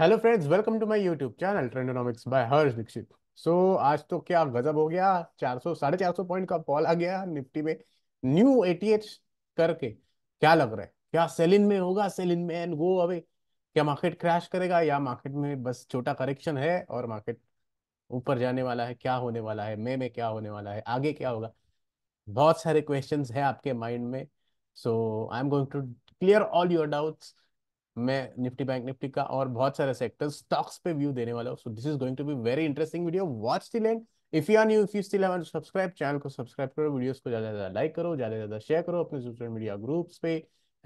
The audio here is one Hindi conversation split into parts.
Hello friends welcome to my YouTube channel Trendonomics by Harsh Dikshit so आज तो क्या गजब हो गया 400 सौ साढ़े चार पॉइंट का पॉल आ गया निफ्टी में न्यू एटीएच करके क्या लग रहा है क्या सेल इन में होगा sell in May and go away क्या मार्केट क्रैश करेगा या मार्केट में बस छोटा करेक्शन है और मार्केट ऊपर जाने वाला है क्या होने वाला है मे में क्या होने वाला है आगे क्या होगा बहुत सारे क्वेश्चन है आपके माइंड में so I am going to clear all your doubts मैं निफ्टी बैंक निफ्टी का और बहुत सारे सेक्टर स्टॉक्स पे व्यू देने वाला हूँ so this is going to be very interesting video watch till and if you are new if you still haven't subscribe channel को सब्सक्राइब करो वीडियोस को ज्यादा ज्यादा लाइक करो ज्यादा ज्यादा शेयर करो अपने सोशल मीडिया ग्रुप्स पे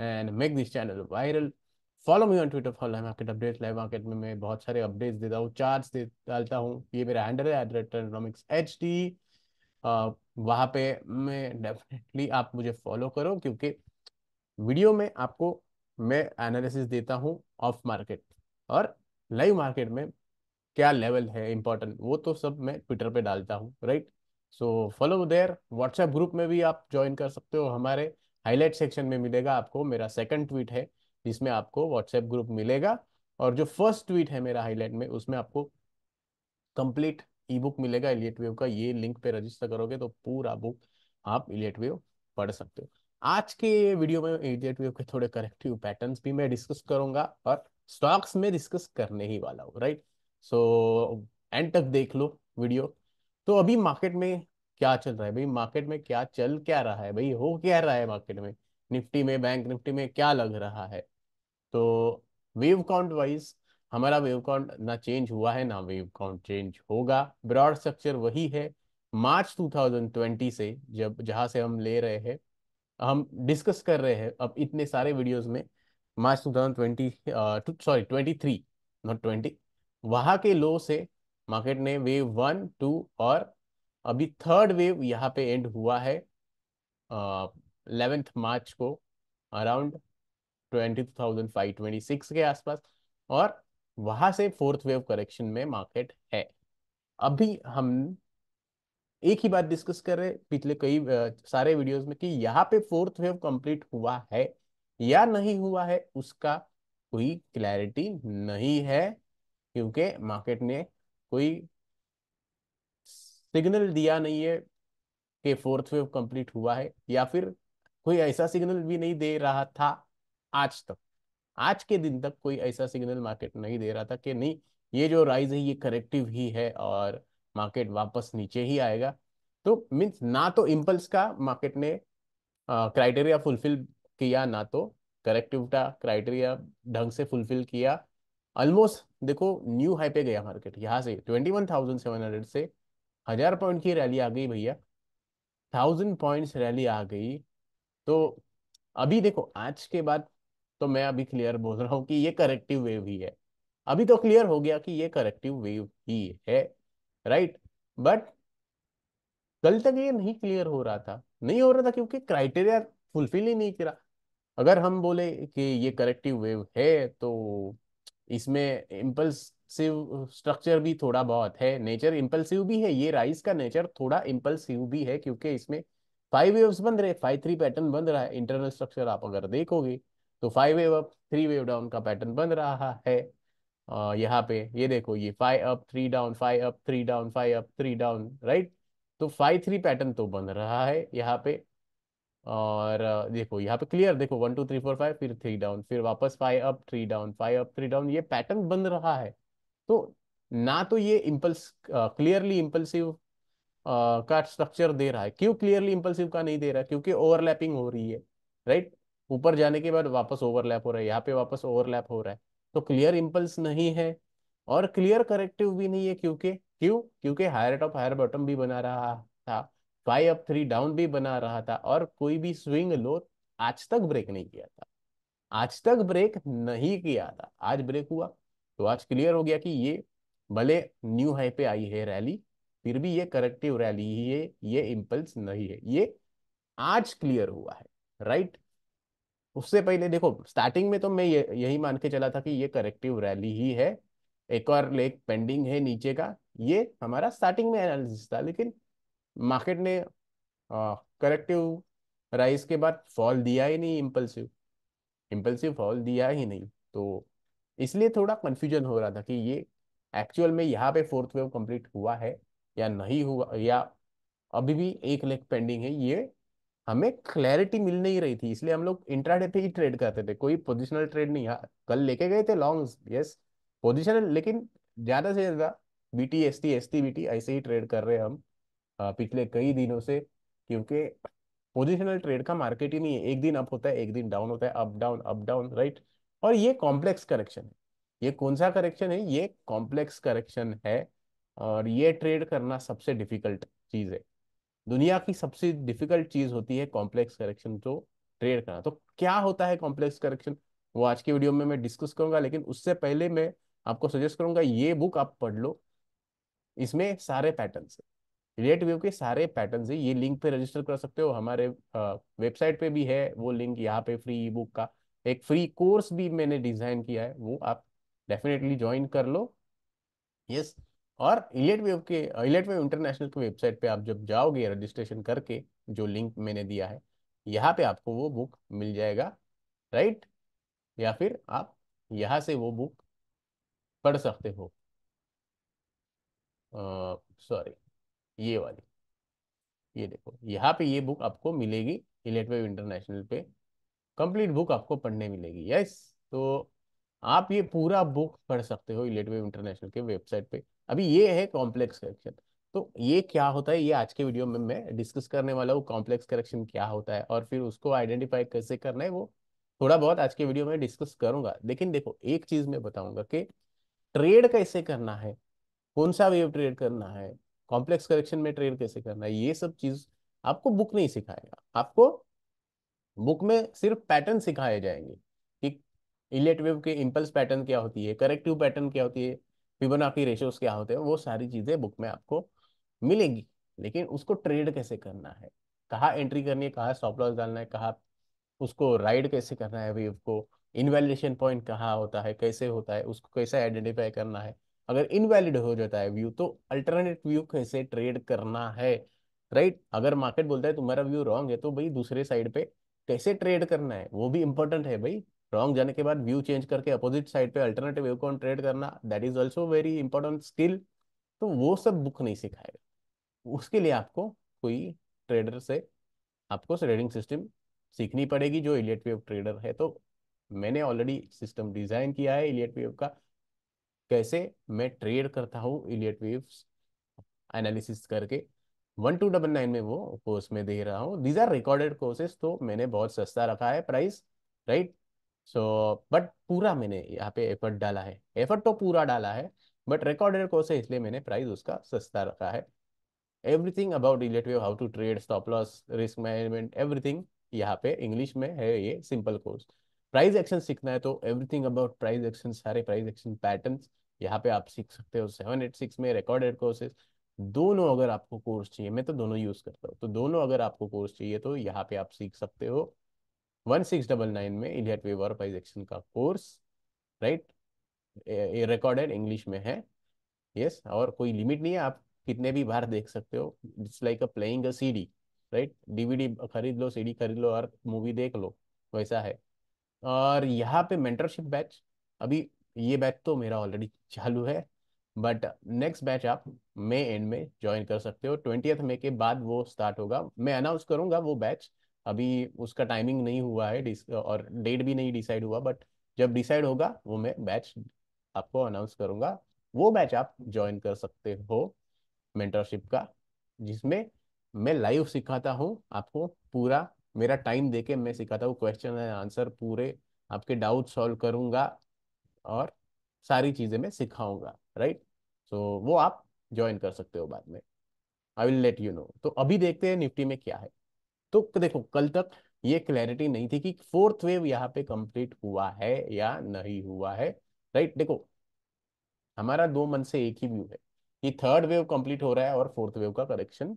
and make this channel viral follow me on Twitter follow market update live market में मैं बहुत सारे अपडेट्स देता हूँ चार्ट दे डालता हूँ ये मेरा हैंडल है एट इकोनॉमिक्स एच डी वहाँ पे मैं डेफिनेटली आप मुझे फॉलो करो क्योंकि वीडियो में आपको मैं एनालिसिस देता हूँ ऑफ मार्केट और लाइव मार्केट में क्या लेवल है इम्पोर्टेंट वो तो सब मैं ट्विटर पे डालता हूँ right so follow there WhatsApp group में भी आप ज्वाइन कर सकते हो हमारे हाईलाइट सेक्शन में मिलेगा आपको मेरा सेकंड ट्वीट है जिसमें आपको व्हाट्सएप ग्रुप मिलेगा और जो फर्स्ट ट्वीट है मेरा हाईलाइट में उसमें आपको कंप्लीट ई बुक मिलेगा इलियट वेव का ये लिंक पे रजिस्टर करोगे तो पूरा बुक आप इलियट वेव पढ़ सकते हो आज के वीडियो में इमीडिएट वेव के थोड़े करेक्टिव पैटर्न भी मैं डिस्कस करूंगा और स्टॉक्स में डिस्कस करने ही वाला हूँ राइट सो एंड तक देख लो वीडियो तो अभी मार्केट में क्या चल रहा है भाई मार्केट में क्या चल क्या रहा है भाई हो क्या रहा है मार्केट में निफ्टी में बैंक निफ्टी में क्या लग रहा है तो वेव काउंट वाइज हमारा वेव काउंट ना चेंज हुआ है ना वेव काउंट चेंज होगा ब्रॉड स्ट्रक्चर वही है मार्च 2020 से जब जहां से हम ले रहे हैं हम डिस्कस कर रहे हैं अब इतने सारे वीडियोस में March two thousand twenty sorry twenty three not twenty वहां के लो से मार्केट ने वेव वन टू और अभी थर्ड वेव यहाँ पे एंड हुआ है इलेवेंथ uh, मार्च को around twenty two thousand five twenty six के आसपास और वहां से फोर्थ वेव करेक्शन में मार्केट है अभी हम एक ही बात डिस्कस कर रहे पिछले कई सारे वीडियोस में कि यहाँ पे फोर्थ वेव कंप्लीट हुआ है या नहीं हुआ है उसका कोई क्लैरिटी नहीं है क्योंकि मार्केट ने कोई सिग्नल दिया नहीं है कि फोर्थ वेव कंप्लीट हुआ है या फिर कोई ऐसा सिग्नल भी नहीं दे रहा था आज तक आज के दिन तक कोई ऐसा सिग्नल मार्केट नहीं दे रहा था कि नहीं ये जो राइज है ये करेक्टिव ही है और मार्केट वापस नीचे ही आएगा तो मीन्स ना तो इम्पल्स का मार्केट ने क्राइटेरिया फुलफिल किया ना तो करेक्टिव का क्राइटेरिया ढंग से फुलफिल किया ऑलमोस्ट देखो न्यू हाई पे गया मार्केट यहाँ से twenty one thousand seven hundred से हजार पॉइंट की रैली आ गई भैया थाउजेंड पॉइंट्स रैली आ गई तो अभी देखो आज के बाद तो मैं अभी क्लियर बोल रहा हूँ कि ये करेक्टिव वेव ही है अभी तो क्लियर हो गया कि ये करेक्टिव वेव ही है राइट बट कल तक ये नहीं क्लियर हो रहा था नहीं हो रहा था क्योंकि क्राइटेरिया फुलफिल ही नहीं करा अगर हम बोले कि ये करेक्टिव वेव है तो इसमें इम्पल्सिव स्ट्रक्चर भी थोड़ा बहुत है नेचर इम्पल्सिव भी है ये राइस का नेचर थोड़ा इम्पल्सिव भी है क्योंकि इसमें फाइव वेव्स बन रहे फाइव थ्री पैटर्न बन रहा है इंटरनल स्ट्रक्चर आप अगर देखोगे तो five wave up three wave down का पैटर्न बन रहा है यहाँ पे ये देखो ये five up three down five up three down five up three down right तो फाइव थ्री पैटर्न तो बन रहा है यहाँ पे और देखो यहाँ पे क्लियर देखो one two three four five फिर थ्री डाउन फिर वापस five up three down five up three down ये पैटर्न बन रहा है तो ना तो ये इम्पल्स क्लियरली इम्पल्सिव का स्ट्रक्चर दे रहा है क्यों क्लियरली इम्पल्सिव का नहीं दे रहा है क्योंकि ओवरलैपिंग हो रही है राइट ऊपर जाने के बाद वापस ओवरलैप हो रहा है यहाँ पे वापस ओवरलैप हो रहा है तो क्लियर इम्पल्स नहीं है और क्लियर करेक्टिव भी नहीं है क्योंकि क्यों क्योंकि हायर टॉप हायर बॉटम भी बना रहा था फाइव अप थ्री डाउन भी बना रहा था और कोई भी स्विंग लो आज तक ब्रेक नहीं किया था आज तक ब्रेक नहीं किया था आज ब्रेक हुआ तो आज क्लियर हो गया कि ये भले न्यू हाई पे आई है रैली फिर भी ये करेक्टिव रैली ही है ये इम्पल्स नहीं है ये आज क्लियर हुआ है राइट right? उससे पहले देखो स्टार्टिंग में तो मैं ये यही मान के चला था कि ये करेक्टिव रैली ही है एक और लेक पेंडिंग है नीचे का ये हमारा स्टार्टिंग में एनालिसिस था लेकिन मार्केट ने करेक्टिव राइस के बाद फॉल दिया ही नहीं इम्पल्सिव इम्पल्सिव फॉल दिया ही नहीं तो इसलिए थोड़ा कन्फ्यूजन हो रहा था कि ये एक्चुअल में यहाँ पे फोर्थ वेव कंप्लीट हुआ है या नहीं हुआ या अभी भी एक लेक पेंडिंग है ये हमें क्लैरिटी मिल नहीं रही थी इसलिए हम लोग इंट्राडे पे ही ट्रेड करते थे कोई पोजिशनल ट्रेड नहीं हाँ कल लेके गए थे लॉन्ग्स यस पोजिशनल लेकिन ज़्यादा से ज़्यादा B T S T S T B T ऐसे ही ट्रेड कर रहे हैं हम पिछले कई दिनों से क्योंकि पोजिशनल ट्रेड का मार्केट ही नहीं है एक दिन अप होता है एक दिन डाउन होता है up down up down right और ये कॉम्प्लेक्स करेक्शन है ये कौन सा करेक्शन है ये कॉम्प्लेक्स करेक्शन है और ये ट्रेड करना सबसे डिफिकल्ट चीज़ है दुनिया की सबसे डिफिकल्ट चीज होती है कॉम्प्लेक्स करेक्शन जो ट्रेड करना तो क्या होता है कॉम्प्लेक्स करेक्शन वो आज के वीडियो में मैं डिस्कस करूंगा लेकिन उससे पहले मैं आपको सजेस्ट करूंगा ये बुक आप पढ़ लो इसमें सारे पैटर्न है रिलेट व्यू के सारे पैटर्न है ये लिंक पे रजिस्टर कर सकते हो हमारे वेबसाइट पे भी है वो लिंक यहाँ पे फ्री ई बुक का एक फ्री कोर्स भी मैंने डिजाइन किया है वो आप डेफिनेटली ज्वाइन कर लो यस yes, और इलेट वेव के इलेट वेव इंटरनेशनल की वेबसाइट पे आप जब जाओगे रजिस्ट्रेशन करके जो लिंक मैंने दिया है यहाँ पे आपको वो बुक मिल जाएगा राइट या फिर आप यहाँ से वो बुक पढ़ सकते हो सॉरी ये वाली ये देखो यहाँ पे ये बुक आपको मिलेगी इलेट वेव इंटरनेशनल पे कंप्लीट बुक आपको पढ़ने मिलेगी यस तो आप ये पूरा बुक पढ़ सकते हो इलेट वेव इंटरनेशनल के वेबसाइट पे अभी ये है कॉम्प्लेक्स करेक्शन तो ये क्या होता है ये आज के वीडियो में मैं डिस्कस करने वाला हूँ कॉम्प्लेक्स करेक्शन क्या होता है और फिर उसको आइडेंटिफाई कैसे करना है वो थोड़ा बहुत आज के वीडियो में डिस्कस करूंगा लेकिन देखो एक चीज मैं बताऊंगा कि ट्रेड कैसे करना है कौन सा वेव ट्रेड करना है कॉम्प्लेक्स करेक्शन में ट्रेड कैसे करना है ये सब चीज आपको बुक नहीं सिखाएगा आपको बुक में सिर्फ पैटर्न सिखाए जाएंगे कि इलेट वेव के इम्पल्स पैटर्न क्या होती है करेक्टिव पैटर्न क्या होती है पीबन आर क्या होते हैं वो सारी चीजें बुक में आपको मिलेंगी लेकिन उसको ट्रेड कैसे करना है कहाँ एंट्री करनी है कहाँ स्टॉप लॉस डालना है कहाँ उसको राइड कैसे करना है वेव को इनवैलिडेशन पॉइंट कहाँ होता है कैसे होता है उसको कैसे आइडेंटिफाई करना है अगर इनवैलिड हो जाता है व्यू तो अल्टरनेट व्यू कैसे ट्रेड करना है राइट right? अगर मार्केट बोलता है तुम्हारा व्यू रॉन्ग है तो भाई दूसरे साइड पे कैसे ट्रेड करना है वो भी इम्पोर्टेंट है भाई रॉन्ग जाने के बाद व्यू चेंज करके अपोजिट साइड पे अल्टरनेटिव व्यू कॉन ट्रेड करना that is also very important skill तो वो सब बुक नहीं सिखाएगा उसके लिए आपको कोई ट्रेडर से आपको ट्रेडिंग सिस्टम सीखनी पड़ेगी जो इलियट वेव ट्रेडर है तो मैंने ऑलरेडी सिस्टम डिजाइन किया है इलियट वेव का कैसे मैं ट्रेड करता हूँ इलियट वेव्स एनालिसिस करके वन टू डबल नाइन में वो कोर्स में दे रहा हूँ दीज आर रिकॉर्डेड कोर्सेज तो मैंने बहुत सस्ता रखा है price right so so, but पूरा मैंने यहाँ पे एफर्ट डाला है एफर्ट तो पूरा डाला है बट रिकॉर्डेड कोर्स है इसलिए मैंने प्राइस उसका सस्ता रखा है everything about relative how to trade stop loss risk management everything यहाँ पे इंग्लिश में है ये सिंपल कोर्स प्राइस एक्शन सीखना है तो एवरीथिंग अबाउट प्राइस एक्शन सारे प्राइस एक्शन पैटर्न यहाँ पे आप सीख सकते हो सेवन एट सिक्स में रिकॉर्डेड कोर्सेज दोनों अगर आपको कोर्स चाहिए मैं तो दोनों यूज करता हूँ तो दोनों अगर आपको कोर्स चाहिए तो यहाँ पे आप सीख सकते हो वन में इलियट एक्शन का कोर्स राइट ये रिकॉर्डेड इंग्लिश में है यस और कोई लिमिट नहीं है आप कितने भी बार देख सकते हो it's like a playing a CD right DVD खरीद लो सीडी खरीद लो और मूवी देख लो वैसा है और यहाँ पे मेंटरशिप बैच अभी ये बैच तो मेरा ऑलरेडी चालू है बट नेक्स्ट बैच आप मई एंड में ज्वाइन कर सकते हो ट्वेंटी मई के बाद वो स्टार्ट होगा मैं अनाउंस करूंगा वो बैच अभी उसका टाइमिंग नहीं हुआ है और डेट भी नहीं डिसाइड हुआ बट जब डिसाइड होगा वो मैं बैच आपको अनाउंस करूंगा वो बैच आप ज्वाइन कर सकते हो मेंटरशिप का जिसमें मैं लाइव सिखाता हूँ आपको पूरा मेरा टाइम देके मैं सिखाता हूँ क्वेश्चन एंड आंसर पूरे आपके डाउट सॉल्व करूँगा और सारी चीज़ें मैं सिखाऊंगा राइट सो वो आप ज्वाइन कर सकते हो बाद में I will let you know तो अभी देखते हैं निफ्टी में क्या है तो देखो कल तक ये क्लैरिटी नहीं थी कि फोर्थ वेव यहाँ पे कंप्लीट हुआ है या नहीं हुआ है राइट देखो हमारा दो मन से एक ही व्यू है कि थर्ड वेव कंप्लीट हो रहा है और फोर्थ वेव का करेक्शन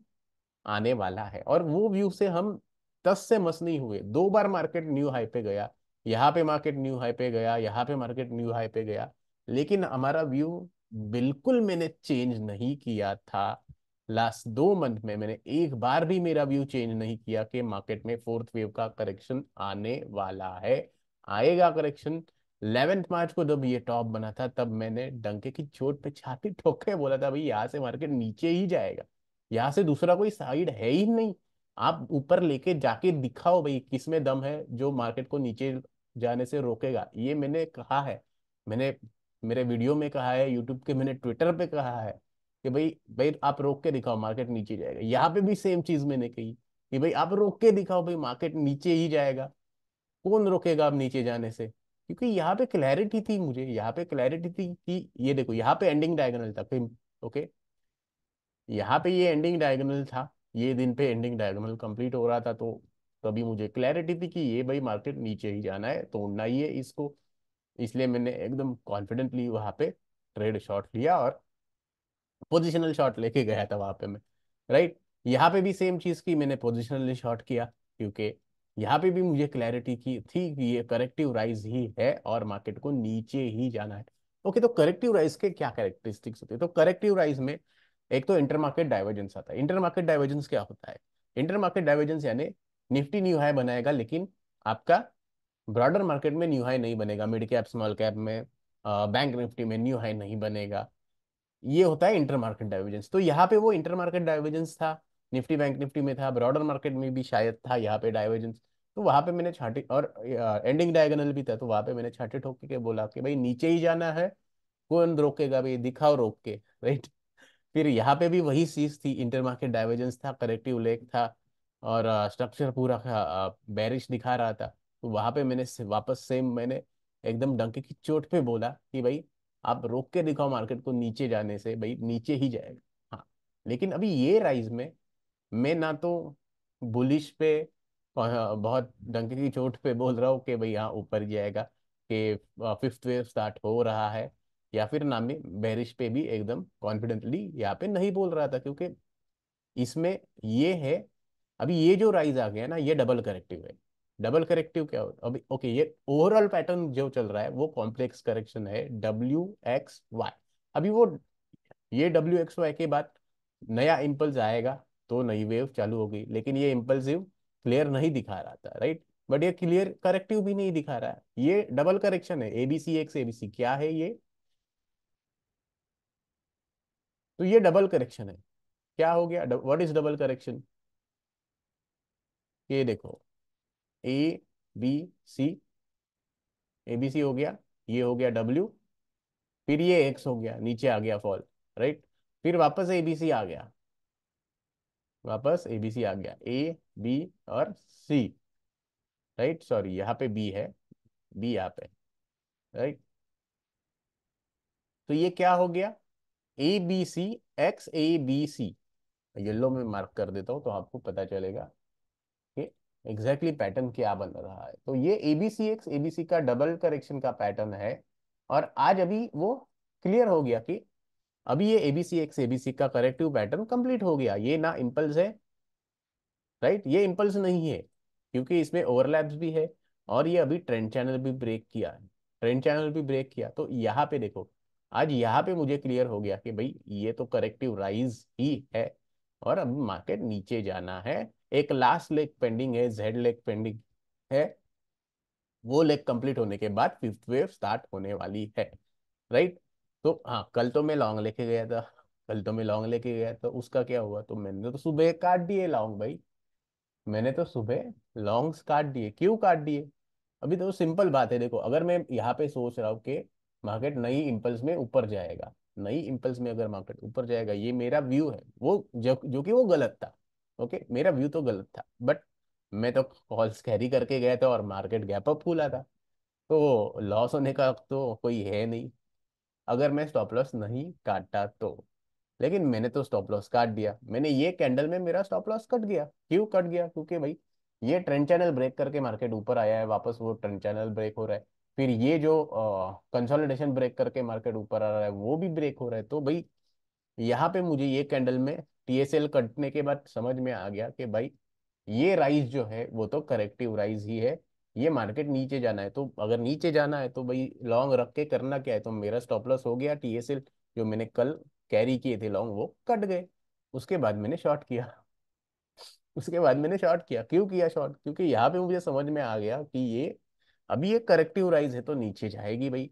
आने वाला है और वो व्यू से हम दस से मस नहीं हुए दो बार मार्केट न्यू हाई पे गया यहाँ पे मार्केट न्यू हाई पे गया यहाँ पे मार्केट न्यू हाई पे गया लेकिन हमारा व्यू बिल्कुल मैंने चेंज नहीं किया था लास्ट दो मंथ में मैंने एक बार भी मेरा व्यू चेंज नहीं किया कि मार्केट में फोर्थ वेव का करेक्शन आने वाला है आएगा करेक्शन इलेवेंथ मार्च को जब ये टॉप बना था तब मैंने डंके की चोट पे छाती ठोके बोला था भाई यहाँ से मार्केट नीचे ही जाएगा यहाँ से दूसरा कोई साइड है ही नहीं आप ऊपर लेके जाके दिखाओ भाई किस में दम है जो मार्केट को नीचे जाने से रोकेगा ये मैंने कहा है मैंने मेरे वीडियो में कहा है यूट्यूब के मैंने ट्विटर पे कहा है कि भाई भाई आप रोक के दिखाओ मार्केट नीचे जाएगा यहाँ पे भी सेम चीज मैंने कही कि भाई आप रोक के दिखाओ भाई मार्केट नीचे ही जाएगा कौन रोकेगा आप नीचे जाने से क्योंकि यहाँ पे क्लैरिटी थी मुझे यहाँ पे क्लैरिटी थी कि ये देखो यहाँ पे एंडिंग डायगोनल था फिर ओके यहाँ पे ये एंडिंग डायगोनल था ये दिन पे एंडिंग डायगोनल कंप्लीट हो रहा था तो तभी मुझे क्लैरिटी थी कि ये भाई मार्केट नीचे ही जाना है तोड़ना ही है इसको इसलिए मैंने एकदम कॉन्फिडेंटली वहां पे ट्रेड शॉर्ट लिया और पोजिशनल शॉट लेके गया था वहां पे मैं राइट यहाँ पे भी सेम चीज की मैंने पोजिशनली शॉट किया क्योंकि यहाँ पे भी मुझे क्लैरिटी की थी कि ये करेक्टिव राइज ही है और मार्केट को नीचे ही जाना है ओके तो करेक्टिव राइज के क्या कैरेक्टरिस्टिक्स होते हैं तो करेक्टिव राइज में एक तो इंटर मार्केट डाइवर्जेंस आता है इंटर मार्केट डाइवर्जेंस क्या होता है इंटर मार्केट डाइवर्जेंस यानी निफ्टी न्यू हाई बनाएगा लेकिन आपका ब्रॉडर मार्केट में न्यू हाई नहीं बनेगा मिड कैप स्मॉल कैप में बैंक निफ्टी में न्यू हाई नहीं बनेगा ये होता है इंटर मार्केट डाइवर्जेंस तो यहाँ पे वो इंटर मार्केट डाइवर्जेंस था निफ्टी बैंक निफ्टी में था ब्रॉडर मार्केट में भी शायद था यहाँ पे डाइवर्जेंस तो वहां पे मैंने छाटे और एंडिंग डायगोनल भी था तो वहां पे मैंने छाटे ठोक के बोला कि भाई नीचे ही जाना है कौन रोकेगा भाई दिखाओ रोक के राइट फिर यहाँ पे भी वही चीज थी इंटर मार्केट डाइवर्जेंस था करेक्टिव लेक था और स्ट्रक्चर पूरा बैरिश दिखा रहा था तो वहां पे मैंने वापस सेम मैंने एकदम डंके की चोट पे बोला कि भाई आप रोक के दिखाओ मार्केट को नीचे जाने से भाई नीचे ही जाएगा हाँ लेकिन अभी ये राइज में मैं ना तो बुलिश पे बहुत डंके की चोट पे बोल रहा हूँ कि भाई हाँ ऊपर जाएगा कि फिफ्थ वेव स्टार्ट हो रहा है या फिर ना मैं बैरिश पे भी एकदम कॉन्फिडेंटली यहाँ पे नहीं बोल रहा था क्योंकि इसमें ये है अभी ये जो राइज आ गया ना ये डबल करेक्टिव है डबल करेक्टिव क्या होता अभी ओके ये ओवरऑल पैटर्न जो चल रहा है वो कॉम्प्लेक्स करेक्शन है डब्ल्यू एक्स वाई अभी वो ये डब्ल्यू एक्स वाई के बाद नया इम्पल्स आएगा तो नई वेव चालू हो गई लेकिन ये इम्पल्सिव क्लियर नहीं दिखा रहा था राइट बट ये क्लियर करेक्टिव भी नहीं दिखा रहा है ये डबल करेक्शन है एबीसी एक्स एबीसी क्या है ये तो ये डबल करेक्शन है क्या हो गया व्हाट इज डबल करेक्शन ये देखो A B C A B सी हो गया ये हो गया डब्ल्यू फिर ये एक्स हो गया नीचे आ गया फॉल राइट फिर वापस ए बी सी आ गया वापस ए बी सी आ गया ए बी और सी राइट सॉरी यहाँ पे बी है बी यहाँ पे राइट तो ये क्या हो गया A B C X A B C yellow में मार्क कर देता हूं तो आपको पता चलेगा एग्जैक्टली exactly पैटर्न क्या बन रहा है तो ये एबीसी एक्स एबीसी का डबल करेक्शन का पैटर्न है और आज अभी वो क्लियर हो गया कि अभी ये एबीसी एक्स एबीसी का करेक्टिव पैटर्न कंप्लीट हो गया ये ना इम्पल्स है राइट ये इम्पल्स नहीं है क्योंकि इसमें ओवरलैप्स भी है और ये अभी ट्रेंड चैनल भी ब्रेक किया है ट्रेंड चैनल भी ब्रेक किया तो यहाँ पे देखो आज यहाँ पे मुझे क्लियर हो गया कि भाई ये तो करेक्टिव राइज ही है और अब मार्केट नीचे जाना है एक लास्ट लेग पेंडिंग है जेड लेग पेंडिंग है वो लेग कंप्लीट होने के बाद फिफ्थ वेव स्टार्ट होने वाली है राइट तो हाँ कल तो मैं लॉन्ग लेके गया था कल तो मैं लॉन्ग लेके गया था उसका क्या हुआ तो मैंने तो सुबह काट दिए लॉन्ग भाई मैंने तो सुबह लॉन्ग्स काट दिए क्यों काट दिए अभी तो सिंपल बात है देखो अगर मैं यहाँ पे सोच रहा हूँ कि मार्केट नई इम्पल्स में ऊपर जाएगा नई इम्पल्स में अगर मार्केट ऊपर जाएगा ये मेरा व्यू है वो जो, जो कि वो गलत था ओके मेरा व्यू तो गलत था बट मैं तो कॉल्स कैरी करके गया था और मार्केट गैप अप खुला था तो लॉस होने का तो कोई है नहीं अगर मैं स्टॉप लॉस नहीं काटा तो लेकिन मैंने तो स्टॉप लॉस काट दिया मैंने ये कैंडल में मेरा स्टॉप लॉस कट गया क्यों कट गया क्योंकि भाई ये ट्रेंड चैनल ब्रेक करके मार्केट ऊपर आया है वापस वो ट्रेंड चैनल ब्रेक हो रहा है फिर ये जो कंसोलिडेशन ब्रेक करके मार्केट ऊपर आ रहा है वो भी ब्रेक हो रहा है तो भाई यहाँ पे मुझे ये कैंडल में टीएसएल कटने के बाद समझ में आ गया कि भाई ये राइज जो है वो तो करेक्टिव राइज ही है ये मार्केट नीचे जाना है तो अगर नीचे जाना है तो भाई लॉन्ग रख के करना क्या है तो मेरा स्टॉप लॉस हो गया टीएसएल जो मैंने कल कैरी किए थे लॉन्ग वो कट गए उसके बाद मैंने शॉर्ट किया उसके बाद मैंने शॉर्ट किया क्यों किया शॉर्ट क्योंकि यहाँ पे मुझे समझ में आ गया कि ये अभी ये करेक्टिव राइज है तो नीचे जाएगी भाई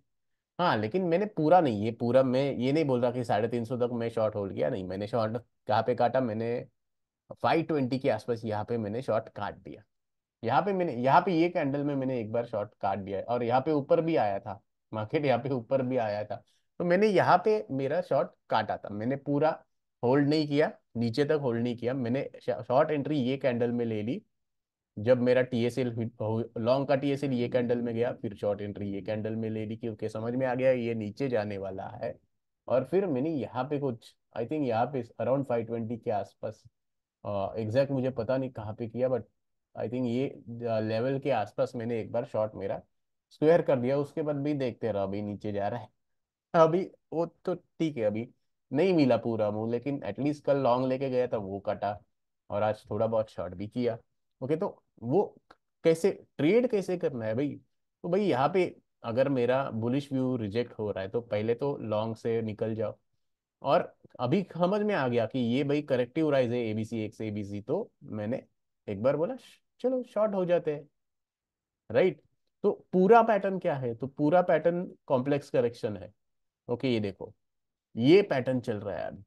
हाँ लेकिन मैंने पूरा नहीं ये पूरा मैं ये नहीं बोल रहा कि साढ़े तीन सौ तक मैं शॉर्ट होल्ड किया नहीं मैंने शॉर्ट कहाँ पे काटा मैंने फाइव ट्वेंटी के आसपास यहाँ पे मैंने शॉर्ट काट दिया यहाँ पे मैंने यहाँ पे ये कैंडल में मैंने एक बार शॉर्ट काट दिया और यहाँ पे ऊपर भी आया था मार्केट यहाँ पे ऊपर भी आया था तो मैंने यहाँ पे मेरा शॉर्ट काटा था मैंने पूरा होल्ड नहीं किया नीचे तक होल्ड नहीं किया मैंने शॉर्ट एंट्री ये कैंडल में ले ली जब मेरा टी एस एल लॉन्ग का टी एस एल ये कैंडल में गया फिर शॉर्ट एंट्री ये कैंडल में ले ली क्योंकि समझ में आ गया ये नीचे जाने वाला है और फिर मैंने यहाँ पे कुछ आई थिंक यहाँ पे अराउंड फाइव ट्वेंटी के आसपास एग्जैक्ट मुझे पता नहीं कहाँ पे किया बट आई थिंक ये लेवल के आसपास मैंने एक बार शॉर्ट मेरा स्क्वेयर कर दिया उसके बाद भी देखते रहो अभी नीचे जा रहा है अभी वो तो ठीक है अभी नहीं मिला पूरा मुंह लेकिन एटलीस्ट कल लॉन्ग लेके गया था वो कटा और आज थोड़ा बहुत शॉर्ट भी किया ओके तो वो कैसे ट्रेड कैसे करना है भाई तो भाई यहाँ पे अगर मेरा बुलिश व्यू रिजेक्ट हो रहा है तो पहले तो लॉन्ग से निकल जाओ और अभी समझ में आ गया कि ये भाई करेक्टिव राइज है एबीसी एक से एबीसी तो मैंने एक बार बोला चलो शॉर्ट हो जाते हैं राइट तो पूरा पैटर्न क्या है तो पूरा पैटर्न कॉम्प्लेक्स करेक्शन है ओके ये देखो ये पैटर्न चल रहा है अभी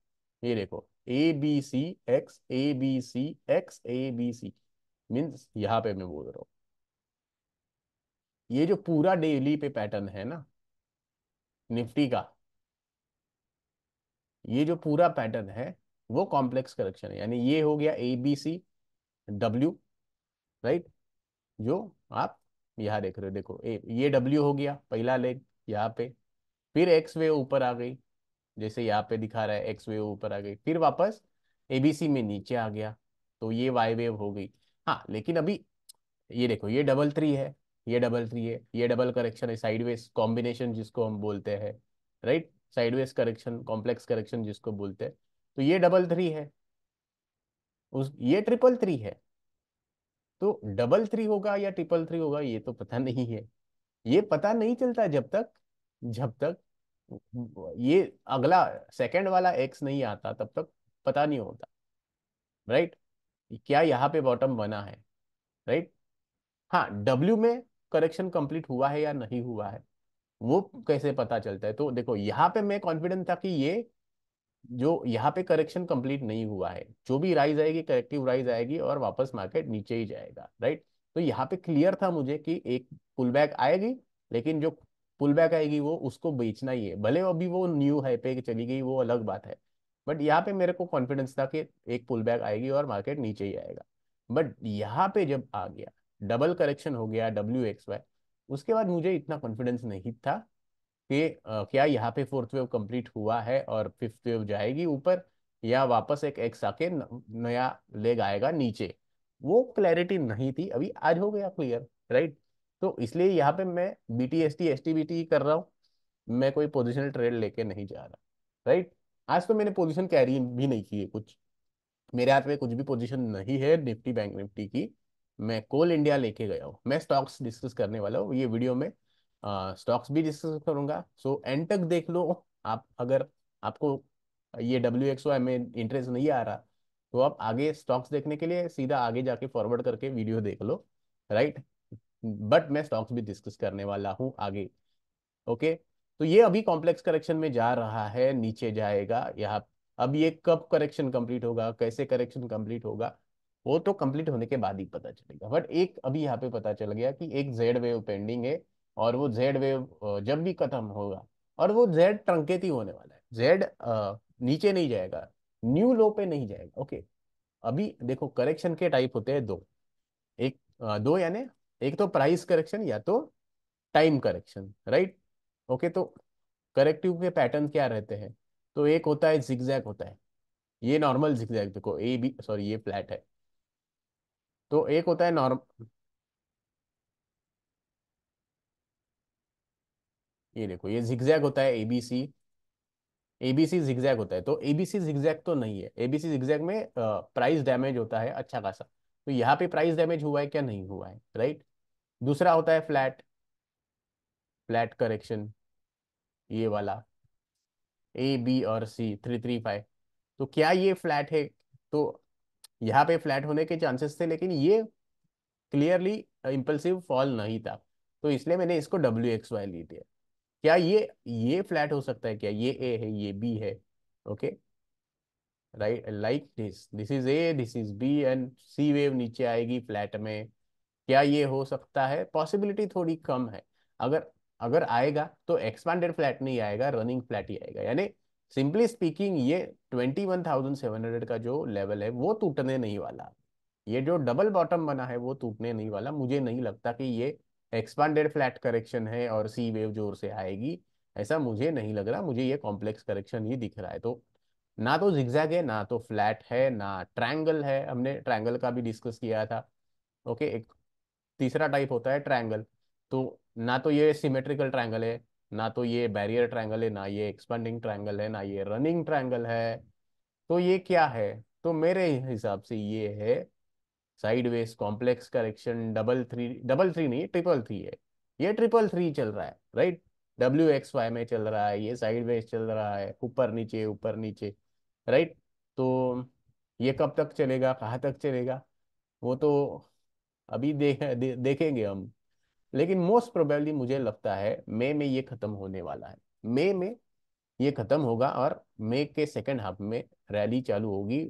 ये देखो A B C X A B C X A B C means यहाँ पे मैं बोल रहा हूँ ये जो पूरा डेली पे पैटर्न है ना निफ्टी का ये जो पूरा पैटर्न है वो कॉम्प्लेक्स करेक्शन है यानी ये हो गया A B C W right जो आप यहाँ देख रहे हो देखो ए ये डब्ल्यू हो गया पहला लेग यहाँ पे फिर एक्स वे ऊपर आ गई जैसे यहाँ पे दिखा रहा है एक्स वेव ऊपर आ गई फिर वापस एबीसी में नीचे आ गया तो ये वाई वेव हो गई हाँ लेकिन अभी ये देखो ये डबल थ्री है ये डबल थ्री है ये डबल करेक्शन है साइडवेज कॉम्बिनेशन जिसको हम बोलते हैं right sideways correction complex correction जिसको बोलते हैं तो ये डबल थ्री है उस ये ट्रिपल थ्री है तो डबल थ्री होगा या ट्रिपल थ्री होगा ये तो पता नहीं है ये पता नहीं चलता जब तक जब तक ये अगला सेकेंड वाला एक्स नहीं आता तब तक पता नहीं होता राइट क्या यहाँ पे बॉटम बना है राइट हाँ डब्ल्यू में करेक्शन कंप्लीट हुआ है या नहीं हुआ है वो कैसे पता चलता है तो देखो यहाँ पे मैं कॉन्फिडेंट था कि ये जो यहाँ पे करेक्शन कंप्लीट नहीं हुआ है जो भी राइज आएगी करेक्टिव राइज आएगी और वापस मार्केट नीचे ही जाएगा राइट तो यहाँ पे क्लियर था मुझे कि एक पुल बैक आएगी लेकिन जो पुल बैक आएगी वो उसको बेचना ही है भले अभी वो न्यू है पे चली गई वो अलग बात है बट यहाँ पे मेरे को कॉन्फिडेंस था कि एक पुल बैक आएगी और मार्केट नीचे ही आएगा बट यहाँ पे जब आ गया डबल करेक्शन हो गया डब्ल्यू एक्स वाई उसके बाद मुझे इतना कॉन्फिडेंस नहीं था कि आ, क्या यहाँ पे फोर्थ वेव कंप्लीट हुआ है और फिफ्थ वेव जाएगी ऊपर या वापस एक एक्स आके नया लेग आएगा नीचे वो क्लैरिटी नहीं थी अभी आज हो गया क्लियर राइट तो इसलिए यहाँ पे मैं B T S T S T B T कर रहा हूँ मैं कोई पोजिशनल ट्रेड लेके नहीं जा रहा राइट आज तो मैंने पोजीशन कैरी भी नहीं की है कुछ मेरे हाथ में कुछ भी पोजीशन नहीं है निफ्टी बैंक निफ्टी की मैं कोल इंडिया लेके गया हूँ मैं स्टॉक्स डिस्कस करने वाला हूँ ये वीडियो में स्टॉक्स भी डिस्कस करूंगा सो एंड तक देख लो आप अगर आपको ये डब्ल्यू में इंटरेस्ट नहीं आ रहा तो आप आगे स्टॉक्स देखने के लिए सीधा आगे जाके फॉरवर्ड करके वीडियो देख लो राइट बट मैं स्टॉक्स भी डिस्कस करने वाला हूँ आगे ओके okay? तो ये अभी कॉम्प्लेक्स करेक्शन में जा रहा है नीचे जाएगा यहाँ अब ये कब करेक्शन कंप्लीट होगा कैसे करेक्शन कंप्लीट होगा वो तो कंप्लीट होने के बाद ही पता चलेगा बट एक अभी यहाँ पे पता चल गया कि एक जेड वेव पेंडिंग है और वो जेड वेव जब भी खत्म होगा और वो जेड ट्रंकेत ही होने वाला है जेड नीचे नहीं जाएगा न्यू लो पे नहीं जाएगा ओके अभी देखो करेक्शन के टाइप होते हैं दो एक दो यानी एक तो प्राइस करेक्शन या तो टाइम करेक्शन राइट ओके तो करेक्टिव के पैटर्न क्या रहते हैं तो एक होता है जिगजैग होता है ये नॉर्मल जिगजैग देखो ए बी सॉरी ये फ्लैट है तो एक होता है नॉर्म ये देखो ये जिगजैग होता है एबीसी एबीसी जिगजैग होता है तो एबीसी जिगजैग तो नहीं है एबीसी जिगजैग में प्राइस डैमेज होता है अच्छा खासा तो यहाँ पे प्राइस डैमेज हुआ है क्या नहीं हुआ है राइट दूसरा होता है फ्लैट फ्लैट करेक्शन ये वाला ए बी और सी थ्री थ्री फाइव तो क्या ये फ्लैट है तो यहाँ पे फ्लैट होने के चांसेस थे लेकिन ये क्लियरली इम्पल्सिव फॉल नहीं था तो इसलिए मैंने इसको डब्ल्यू एक्स वाई ली दिया क्या ये ये फ्लैट हो सकता है क्या ये ए है ये बी है okay right like this this is A this is B and C wave नीचे आएगी फ्लैट में क्या ये हो सकता है पॉसिबिलिटी थोड़ी कम है अगर अगर आएगा तो एक्सपांडेड फ्लैट नहीं आएगा रनिंग फ्लैट ही आएगा यानी सिंपली स्पीकिंग ये 21,700 का जो लेवल है वो टूटने नहीं वाला ये जो डबल बॉटम बना है वो टूटने नहीं वाला मुझे नहीं लगता कि ये एक्सपांडेड फ्लैट करेक्शन है और सी वेव जोर से आएगी ऐसा मुझे नहीं लग रहा मुझे ये कॉम्प्लेक्स करेक्शन ही दिख रहा है तो ना तो जिग्जैग है ना तो फ्लैट है ना ट्रैंगल है हमने ट्रैंगल का भी डिस्कस किया था ओके एक तीसरा टाइप होता है ट्रैंगल तो ना तो ये सिमेट्रिकल ट्रायंगल है ना तो ये बैरियर ट्रायंगल है ना ये एक्सपेंडिंग ट्रायंगल है ना ये रनिंग ट्रायंगल है तो ये क्या है तो मेरे हिसाब से ये है sideways complex correction double three double three नहीं ट्रिपल थ्री है ये ट्रिपल थ्री चल रहा है राइट डब्ल्यू एक्स वाई में चल रहा है ये साइडवेज चल रहा है ऊपर नीचे ऊपर नीचे राइट तो ये कब तक चलेगा कहाँ तक चलेगा वो तो अभी देख दे, देखेंगे हम लेकिन मोस्ट प्रोबेबली मुझे लगता है मई में ये खत्म होने वाला है मई में ये खत्म होगा और मई के सेकेंड हाफ में रैली चालू होगी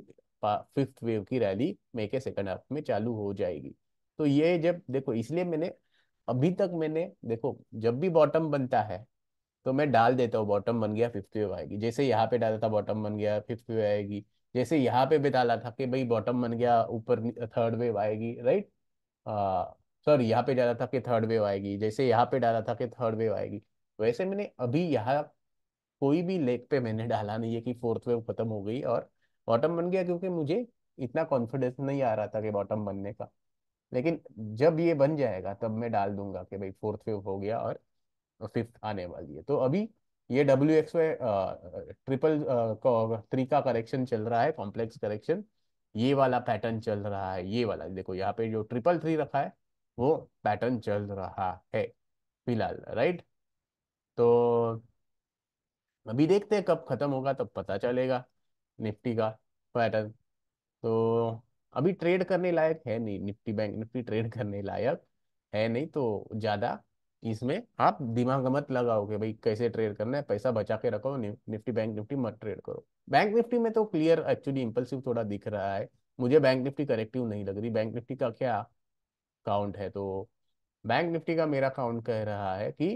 फिफ्थ वेव की रैली मई के सेकेंड हाफ में चालू हो जाएगी तो ये जब देखो इसलिए मैंने अभी तक मैंने देखो जब भी बॉटम बनता है तो मैं डाल देता हूँ बॉटम बन गया फिफ्थ वेव आएगी जैसे यहाँ पे डाला था बॉटम बन गया फिफ्थ वेव आएगी जैसे यहाँ पे भी डाला था कि भाई बॉटम बन गया ऊपर थर्ड वेव आएगी राइट हाँ, सर यहाँ पे डाला था कि थर्ड वेव आएगी जैसे यहाँ पे डाला था कि थर्ड वेव आएगी वैसे मैंने अभी यहाँ कोई भी लेक पे मैंने डाला नहीं है कि फोर्थ वेव खत्म हो गई और बॉटम बन गया क्योंकि मुझे इतना कॉन्फिडेंस नहीं आ रहा था कि बॉटम बनने का लेकिन जब ये बन जाएगा तब मैं डाल दूंगा कि भाई फोर्थ वेव हो गया और फिफ्थ आने वाली है तो अभी ये डब्ल्यू एक्स ट्रिपल थ्री का करेक्शन चल रहा है कॉम्प्लेक्स करेक्शन ये वाला पैटर्न चल रहा है ये वाला देखो यहाँ पे जो ट्रिपल थ्री रखा है वो पैटर्न चल रहा है फिलहाल राइट तो अभी देखते हैं कब खत्म होगा तब पता चलेगा निफ्टी का पैटर्न तो अभी ट्रेड करने लायक है नहीं निफ्टी बैंक निफ्टी ट्रेड करने लायक है नहीं तो ज़्यादा इसमें आप दिमाग मत लगाओ कि भाई कैसे ट्रेड करना है पैसा बचा के रखो निफ्टी बैंक निफ्टी मत ट्रेड करो बैंक निफ्टी में तो क्लियर एक्चुअली इम्पल्सिव थोड़ा दिख रहा है मुझे बैंक निफ्टी करेक्टिव नहीं लग रही बैंक निफ्टी का क्या काउंट है तो बैंक निफ्टी का मेरा काउंट कह रहा है कि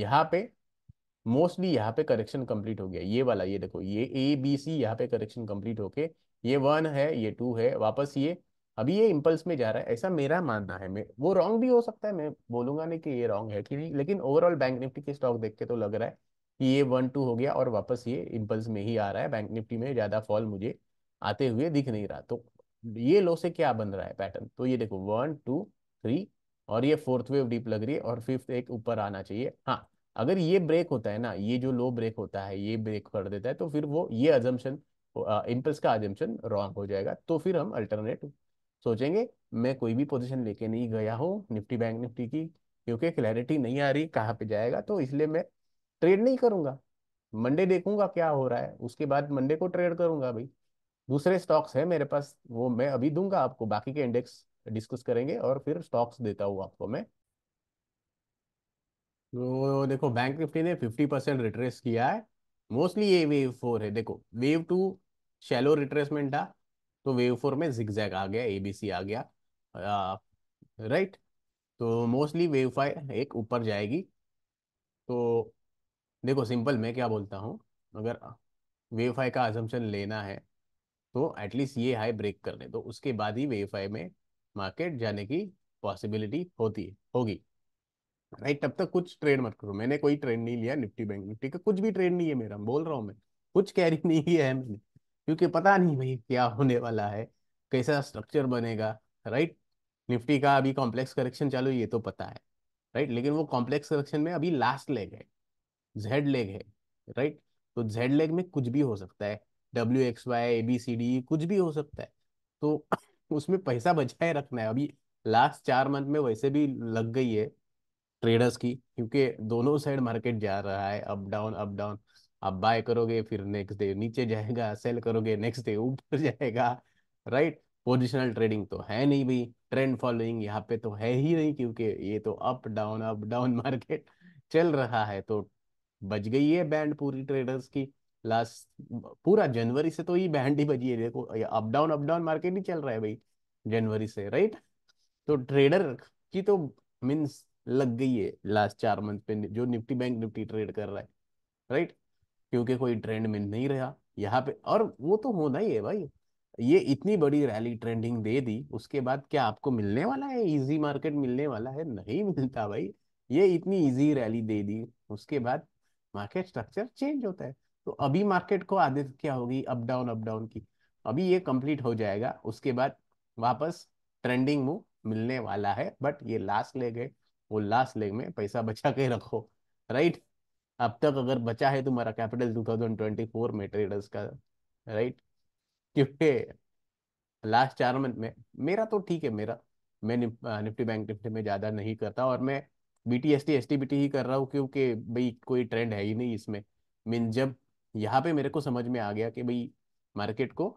यहाँ पे मोस्टली यहाँ पे करेक्शन कंप्लीट हो गया ये वाला ये देखो ये ए बी सी यहाँ पे करेक्शन कंप्लीट होके ये वन है ये टू है वापस ये अभी ये इम्पल्स में जा रहा है ऐसा मेरा मानना है मैं वो रॉन्ग भी हो सकता है मैं बोलूंगा नहीं कि ये रॉन्ग है कि नहीं लेकिन ओवरऑल बैंक निफ्टी के स्टॉक देख के तो लग रहा है कि ये वन टू हो गया और वापस ये इम्पल्स में ही आ रहा है बैंक निफ्टी में ज़्यादा फॉल मुझे आते हुए दिख नहीं रहा तो ये लो से क्या बन रहा है पैटर्न तो ये देखो वन टू थ्री और ये फोर्थ वेव डीप लग रही है और फिफ्थ एक ऊपर आना चाहिए हाँ अगर ये ब्रेक होता है ना ये जो लो ब्रेक होता है ये ब्रेक कर देता है तो फिर वो ये अजम्पन इम्पल्स का अजम्पन रॉन्ग हो जाएगा तो फिर हम अल्टरनेट सोचेंगे मैं कोई भी पोजिशन लेके नहीं गया हूँ निफ्टी बैंक निफ्टी की क्योंकि क्लैरिटी नहीं आ रही कहाँ पे जाएगा तो इसलिए मैं ट्रेड नहीं करूंगा मंडे देखूंगा क्या हो रहा है उसके बाद मंडे को ट्रेड करूंगा भाई दूसरे स्टॉक्स है मेरे पास वो मैं अभी दूंगा आपको बाकी के इंडेक्स डिस्कस करेंगे और फिर स्टॉक्स देता हूँ आपको मैं तो देखो बैंक निफ्टी ने फिफ्टी परसेंट रिट्रेस किया है मोस्टली ये वेव फोर है देखो वेव टू शैलो रिट्रेसमेंट था तो वेव फोर में जिगजैग आ गया एबीसी आ गया आ, राइट तो मोस्टली वेव फाइव एक ऊपर जाएगी तो देखो सिंपल मैं क्या बोलता हूँ अगर वेव फाइव का एजम्पन लेना है तो एटलीस्ट ये हाई ब्रेक करने तो उसके बाद ही वेफाई में मार्केट जाने की पॉसिबिलिटी होती है होगी राइट तब तक कुछ ट्रेड मत करो मैंने कोई ट्रेड नहीं लिया निफ्टी बैंक निफ्टी का कुछ भी ट्रेड नहीं है मेरा बोल रहा हूँ मैं कुछ कैरी नहीं किया है मैंने क्योंकि पता नहीं भाई क्या होने वाला है कैसा स्ट्रक्चर बनेगा राइट निफ्टी का अभी कॉम्प्लेक्स करेक्शन चालू ये तो पता है राइट लेकिन वो कॉम्प्लेक्स करेक्शन में अभी लास्ट लेग है जेड लेग है राइट तो जेड लेग में कुछ भी हो सकता है W X Y A B C D कुछ भी हो सकता है तो उसमें पैसा बचाए रखना है अभी लास्ट चार मंथ में वैसे भी लग गई है ट्रेडर्स की क्योंकि दोनों साइड मार्केट जा रहा है अप डाउन अप डाउन आप बाय करोगे फिर नेक्स्ट डे नीचे जाएगा सेल करोगे नेक्स्ट डे ऊपर जाएगा राइट पोजिशनल ट्रेडिंग तो है नहीं भाई ट्रेंड फॉलोइंग यहाँ पे तो है ही नहीं क्योंकि ये तो up down up down market चल रहा है तो बच गई है बैंड पूरी ट्रेडर्स की लास्ट पूरा जनवरी से तो ये बैंड ही बजी है देखो up down up down market ही चल रहा है भाई जनवरी से राइट तो ट्रेडर की तो मीन्स लग गई है लास्ट चार मंथ पे जो निफ्टी बैंक निफ्टी ट्रेड कर रहा है राइट क्योंकि कोई ट्रेंड में नहीं रहा यहाँ पे और वो तो होना ही है भाई ये इतनी बड़ी रैली ट्रेंडिंग दे दी उसके बाद क्या आपको मिलने वाला है इजी मार्केट मिलने वाला है नहीं मिलता भाई ये इतनी इजी रैली दे दी उसके बाद मार्केट स्ट्रक्चर चेंज होता है तो अभी मार्केट को आदत क्या होगी अप डाउन अप डाउन की अभी ये कंप्लीट हो जाएगा उसके बाद वापस ट्रेंडिंग मूव मिलने वाला है बट ये लास्ट लेग है वो लास्ट लेग में पैसा बचा के रखो राइट अब तक अगर बचा है तुम्हारा कैपिटल 2024 में ट्रेडर्स का राइट क्योंकि लास्ट चार मंथ में मेरा तो ठीक है मेरा मैं निफ्टी बैंक निफ्टी में ज़्यादा नहीं करता और मैं B T S T S T B T ही कर रहा हूँ क्योंकि भाई कोई ट्रेंड है ही नहीं इसमें मीन जब यहाँ पे मेरे को समझ में आ गया कि भाई मार्केट को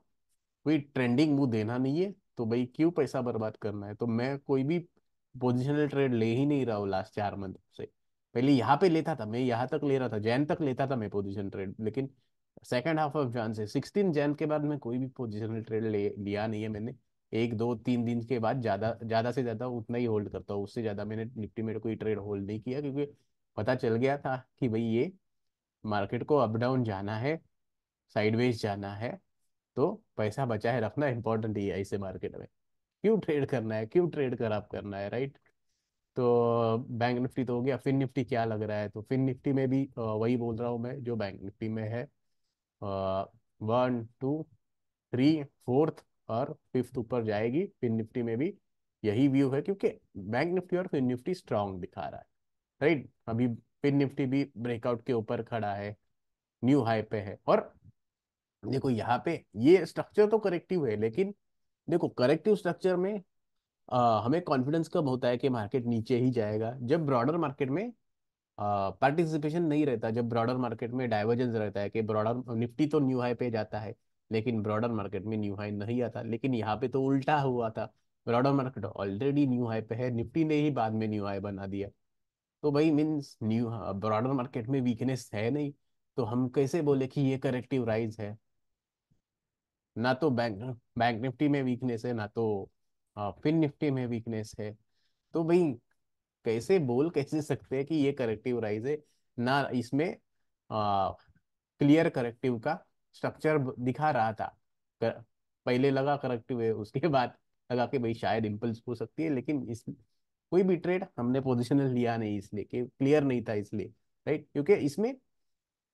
कोई ट्रेंडिंग मूव देना नहीं है तो भाई क्यों पैसा बर्बाद करना है तो मैं कोई भी पोजिशनल ट्रेड ले ही नहीं रहा हूँ लास्ट चार मंथ से पहले यहाँ पे लेता था मैं यहाँ तक ले रहा था जैन तक लेता था मैं पोजिशन ट्रेड लेकिन सेकेंड हाफ ऑफ जैन से सिक्सटीन जैन के बाद मैं कोई भी पोजिशनल ट्रेड ले लिया नहीं है मैंने एक दो तीन दिन के बाद ज़्यादा ज़्यादा से ज़्यादा उतना ही होल्ड करता हूँ उससे ज़्यादा मैंने निफ्टी में कोई ट्रेड होल्ड नहीं किया क्योंकि पता चल गया था कि भाई ये मार्केट को अप डाउन जाना है साइडवेज जाना है तो पैसा बचाए रखना इम्पोर्टेंट ही है ऐसे मार्केट में क्यों ट्रेड करना है क्यों ट्रेड कर आप करना है राइट तो बैंक निफ्टी तो हो गया फिन निफ्टी क्या लग रहा है तो फिन निफ्टी में भी वही बोल रहा हूँ मैं जो बैंक निफ्टी में है वन टू थ्री फोर्थ और फिफ्थ ऊपर जाएगी फिन निफ्टी में भी यही व्यू है क्योंकि बैंक निफ्टी और फिन निफ्टी स्ट्रांग दिखा रहा है राइट अभी फिर निफ्टी भी ब्रेकआउट के ऊपर खड़ा है न्यू हाई पे है और देखो यहाँ पे ये स्ट्रक्चर तो करेक्टिव है लेकिन देखो करेक्टिव स्ट्रक्चर में आ, हमें कॉन्फिडेंस कब होता है कि मार्केट नीचे ही जाएगा जब ब्रॉडर मार्केट में पार्टिसिपेशन नहीं रहता जब ब्रॉडर मार्केट में डाइवर्जेंस रहता है कि ब्रॉडर निफ्टी तो न्यू हाई पे जाता है लेकिन ब्रॉडर मार्केट में न्यू हाई नहीं आता लेकिन यहाँ पे तो उल्टा हुआ था broader market already new high पे है निफ्टी ने ही बाद में न्यू हाई बना दिया तो भाई मीन्स न्यू ब्रॉडर हाँ, मार्केट में वीकनेस है नहीं तो हम कैसे बोले कि ये करेक्टिव राइज है ना तो बैंक बैंक निफ्टी में वीकनेस है ना तो हाँ, फिन निफ्टी में वीकनेस है तो भाई कैसे बोल कैसे सकते हैं कि ये करेक्टिव राइज है ना इसमें क्लियर करेक्टिव का स्ट्रक्चर दिखा रहा था कर, पहले लगा करेक्टिव है उसके बाद लगा कि भाई शायद इम्पल्स हो सकती है लेकिन इस कोई भी ट्रेड हमने पोजिशनल लिया नहीं इसलिए कि क्लियर नहीं था इसलिए राइट क्योंकि इसमें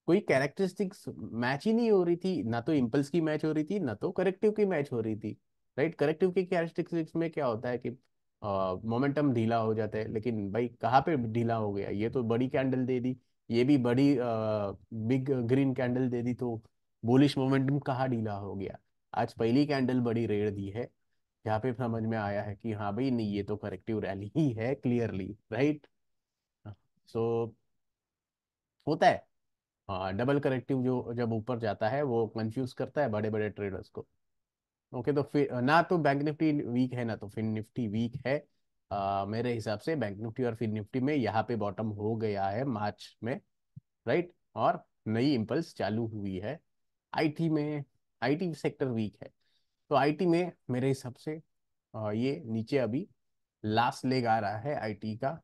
कोई कैरेक्टरिस्टिक्स मैच ही नहीं हो रही थी ना तो इम्पल्स की मैच हो रही थी ना तो करेक्टिव की मैच हो रही थी राइट करेक्टिव की कैरेक्टरिस्टिक्स में क्या होता है कि मोमेंटम ढीला हो जाता है लेकिन भाई कहाँ पे ढीला हो गया ये तो बड़ी कैंडल दे दी ये भी बड़ी बिग ग्रीन कैंडल दे दी तो बुलिश मोमेंटम कहाँ ढीला हो गया आज पहली कैंडल बड़ी रेड दी है यहाँ पे समझ में आया है कि हाँ भाई नहीं ये तो करेक्टिव रैली ही है क्लियरली राइट सो होता है हाँ डबल करेक्टिव जो जब ऊपर जाता है वो कंफ्यूज करता है बड़े बड़े ट्रेडर्स को ओके तो फिर ना तो बैंक निफ्टी वीक है ना तो फिन निफ्टी वीक है आ, मेरे हिसाब से बैंक निफ्टी और फिन निफ्टी में यहाँ पे बॉटम हो गया है मार्च में राइट और नई इम्पल्स चालू हुई है आईटी में आईटी सेक्टर वीक है तो आईटी में मेरे हिसाब से ये नीचे अभी लास्ट लेग आ रहा है आईटी का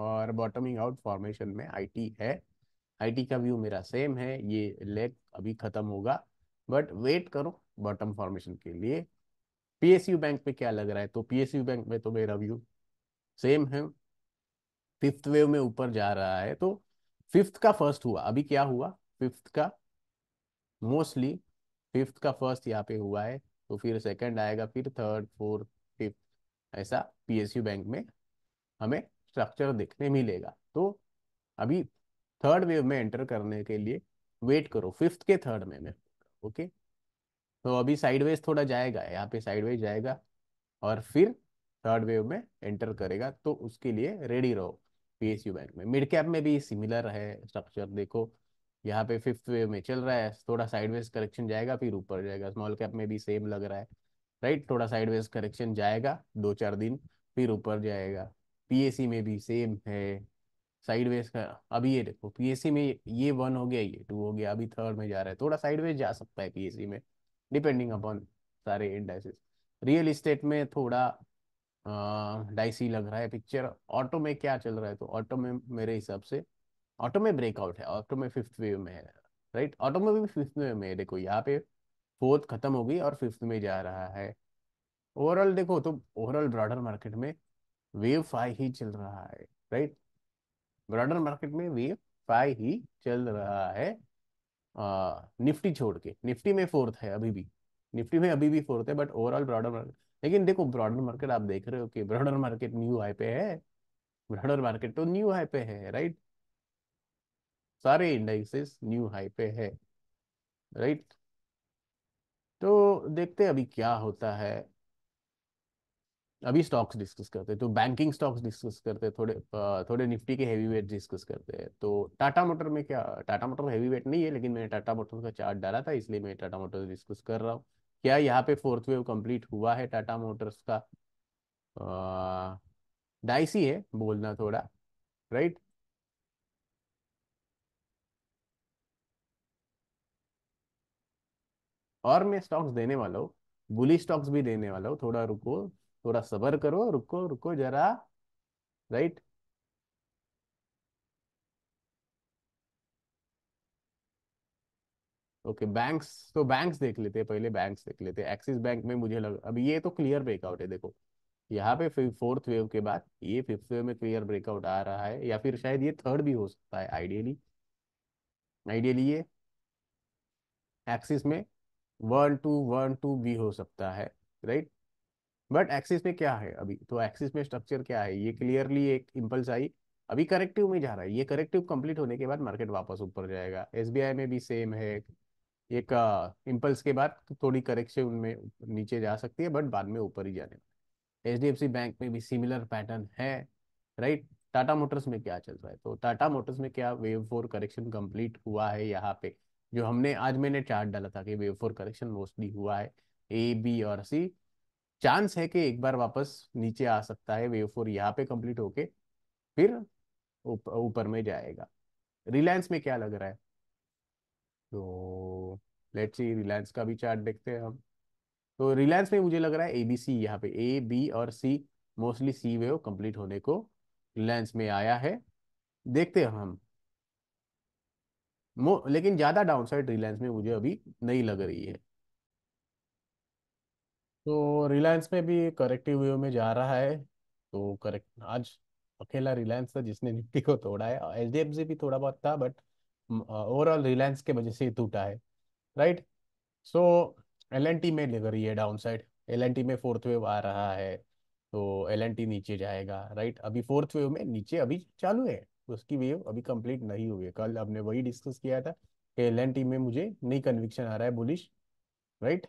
और बॉटमिंग आउट फॉर्मेशन में आईटी है आईटी का व्यू मेरा सेम है ये लेग अभी खत्म होगा बट वेट करो बॉटम फॉर्मेशन के लिए पीएसयू बैंक पे क्या लग रहा है तो पीएसयू बैंक में तो मेरा व्यू सेम है फिफ्थ वेव में ऊपर जा रहा है तो फिफ्थ का फर्स्ट हुआ अभी क्या हुआ फिफ्थ का मोस्टली फिफ्थ का फर्स्ट यहाँ पे हुआ है तो फिर सेकंड आएगा फिर थर्ड फोर्थ फिफ्थ ऐसा पीएसयू बैंक में हमें स्ट्रक्चर देखने मिलेगा तो अभी थर्ड वेव में एंटर करने के लिए वेट करो फिफ्थ के थर्ड में में ओके तो अभी साइडवेज थोड़ा जाएगा यहाँ पे साइडवेज जाएगा और फिर थर्ड वेव में एंटर करेगा तो उसके लिए रेडी रहो पीएसयू बैंक में मिड कैप में भी सिमिलर है स्ट्रक्चर देखो यहाँ पे फिफ्थ वेव में चल रहा है थोड़ा साइडवेज करेक्शन जाएगा फिर ऊपर जाएगा स्मॉल कैप में भी सेम लग रहा है राइट थोड़ा साइडवेज करेक्शन जाएगा दो चार दिन फिर ऊपर जाएगा पीएसी में भी सेम है साइडवेज का अभी ये देखो पीएसी में ये वन हो गया ये टू हो गया अभी थर्ड में जा रहा है थोड़ा साइडवेज जा सकता है पीएसी में डिपेंडिंग अपॉन सारे इंडाइसेस रियल इस्टेट में थोड़ा डाइसी लग रहा है पिक्चर ऑटो में क्या चल रहा है तो ऑटो में मेरे हिसाब से ऑटो में ब्रेकआउट है ऑटो में फिफ्थ वेव में है राइट ऑटो में भी फिफ्थ वेव में है देखो यहाँ पे फोर्थ खत्म हो गई और फिफ्थ में जा रहा है ओवरऑल देखो तो ओवरऑल ब्रॉडर मार्केट में वेव फाइव ही चल रहा है राइट ब्रॉडर मार्केट में वेव फाइव ही चल रहा है आ, निफ्टी छोड़ के निफ्टी में फोर्थ है अभी भी निफ्टी में अभी भी फोर्थ है बट ओवरऑल ब्रॉडर मार्केट लेकिन देखो ब्रॉडर मार्केट आप देख रहे हो कि ब्रॉडर मार्केट न्यू हाई पे है ब्रॉडर मार्केट तो न्यू हाई पे है राइट right? सारे इंडेक्सेस न्यू हाई पे है राइट तो देखते हैं अभी क्या होता है अभी स्टॉक्स डिस्कस करते हैं तो बैंकिंग स्टॉक्स डिस्कस करते हैं थोड़े थोड़े निफ्टी के हैवी वेट डिस्कस करते हैं तो टाटा मोटर में क्या टाटा मोटर हैवी वेट नहीं है लेकिन मैंने टाटा मोटर का चार्ट डाला था इसलिए मैं टाटा मोटर डिस्कस कर रहा हूँ क्या यहाँ पे फोर्थ वेव कंप्लीट हुआ है टाटा मोटर्स का डाइसी है बोलना थोड़ा राइट right? और मैं स्टॉक्स देने वाला हूँ बुली स्टॉक्स भी देने वाला हूँ थोड़ा रुको थोड़ा सबर करो रुको रुको जरा राइट ओके बैंक्स तो बैंक्स देख लेते हैं पहले बैंक्स देख लेते हैं एक्सिस बैंक में मुझे लग अब ये तो क्लियर ब्रेकआउट है देखो यहाँ पे फिर फोर्थ वेव के बाद ये फिफ्थ वेव में क्लियर ब्रेकआउट आ रहा है या फिर शायद ये थर्ड भी हो सकता है आइडियली आइडियली ये एक्सिस में one two one two B हो सकता है राइट बट एक्सिस में क्या है अभी तो एक्सिस में स्ट्रक्चर क्या है ये क्लियरली एक इम्पल्स आई अभी करेक्टिव में जा रहा है ये करेक्टिव कंप्लीट होने के बाद मार्केट वापस ऊपर जाएगा एस में भी सेम है एक इम्पल्स के बाद तो थोड़ी करेक्शन उनमें नीचे जा सकती है बट बाद में ऊपर ही जाने एच बैंक में भी सिमिलर पैटर्न है राइट टाटा मोटर्स में क्या चल रहा है तो टाटा मोटर्स में क्या वेव फोर करेक्शन कंप्लीट हुआ है यहाँ पे जो हमने आज मैंने चार्ट डाला था कि फोर करेक्शन मोस्टली हुआ है ए बी और सी चांस है कि एक बार वापस नीचे आ सकता है वेवफॉर यहाँ पे कंप्लीट होके फिर ऊपर उप, में जाएगा रिलायंस में क्या लग रहा है तो लेट्स सी रिलायंस का भी चार्ट देखते हैं हम तो रिलायंस में मुझे लग रहा है ए बी सी यहाँ पे ए बी और C mostly C wave complete होने को रिलायंस में आया है देखते हैं हम लेकिन ज़्यादा डाउनसाइड रिलायंस में मुझे अभी नहीं लग रही है तो रिलायंस में भी करेक्टिव वे में जा रहा है तो करेक्ट आज अकेला रिलायंस था जिसने निफ्टी को तोड़ा है एच डी एफ सी भी थोड़ा बहुत था बट ओवरऑल रिलायंस के वजह से टूटा है right so L N T में लग रही है down side L N T में फोर्थ वेव आ रहा है तो एल एन टी नीचे जाएगा राइट अभी फोर्थ वेव में नीचे अभी चालू है उसकी वेव अभी कंप्लीट नहीं हुई है कल आपने वही डिस्कस किया था कि एल में मुझे नहीं कन्विक्शन आ रहा है बुलिश राइट